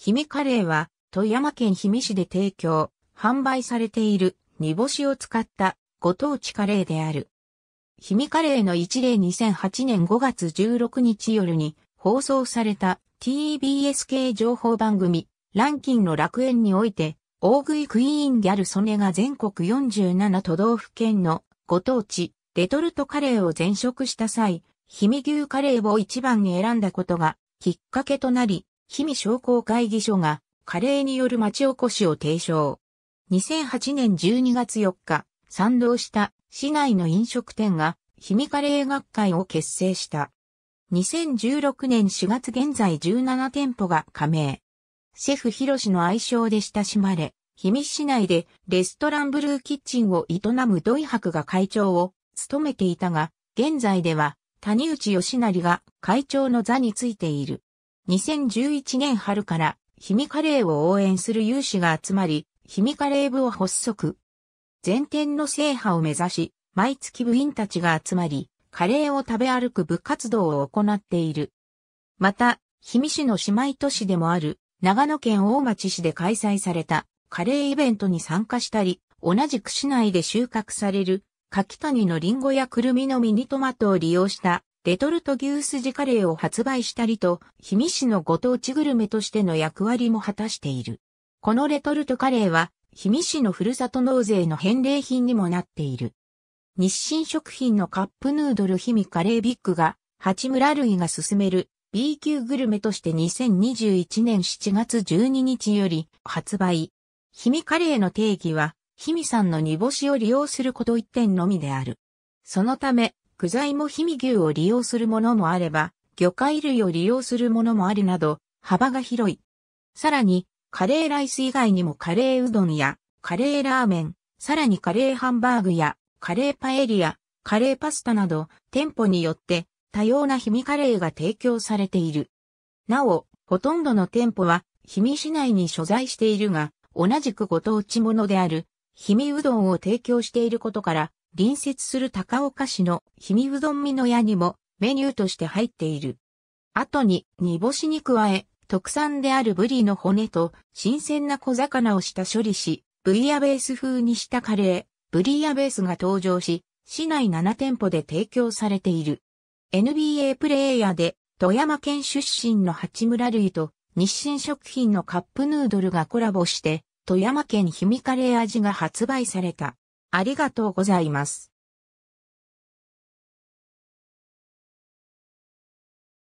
姫カレーは、富山県姫市で提供、販売されている煮干しを使ったご当地カレーである。姫カレーの一例2008年5月16日夜に放送された TBS 系情報番組ランキンの楽園において大食いクイーンギャルソネが全国47都道府県のご当地レトルトカレーを全食した際、姫牛カレーを一番に選んだことがきっかけとなり氷見商工会議所が、カレーによる町おこしを提唱。2008年12月4日、賛同した市内の飲食店が、氷見カレー学会を結成した。2016年4月現在17店舗が加盟。シェフ広氏の愛称で親しまれ、氷見市内でレストランブルーキッチンを営む土井博が会長を務めていたが、現在では谷内義成が会長の座についている。2011年春から、氷見カレーを応援する有志が集まり、氷見カレー部を発足。前天の制覇を目指し、毎月部員たちが集まり、カレーを食べ歩く部活動を行っている。また、氷見市の姉妹都市でもある、長野県大町市で開催されたカレーイベントに参加したり、同じく市内で収穫される、柿谷のリンゴやくるみのミニトマトを利用したレトルト牛すじカレーを発売したりと、氷見市のご当地グルメとしての役割も果たしている。このレトルトカレーは、氷見市のふるさと納税の返礼品にもなっている。日清食品のカップヌードル氷見カレービッグが、八村類が進める B 級グルメとして2021年7月12日より発売。氷見カレーの定義は、氷見んの煮干しを利用すること1点のみである。そのため、具材も氷見牛を利用するものもあれば、魚介類を利用するものもあるなど、幅が広い。さらに、カレーライス以外にもカレーうどんや、カレーラーメン、さらにカレーハンバーグや、カレーパエリア、カレーパスタなど、店舗によって多様な氷見カレーが提供されている。なお、ほとんどの店舗は、氷見市内に所在しているが、同じくご当地ものである、氷見うどんを提供していることから、隣接する高岡市の氷見うどん美の屋にもメニューとして入っている。後に煮干しに加え、特産であるブリの骨と新鮮な小魚を下処理し、ブリアベース風にしたカレー、ブリアベースが登場し、市内7店舗で提供されている。NBA プレイヤーで富山県出身の八村類と日清食品のカップヌードルがコラボして富山県ひみカレー味が発売された。ありがとうございます。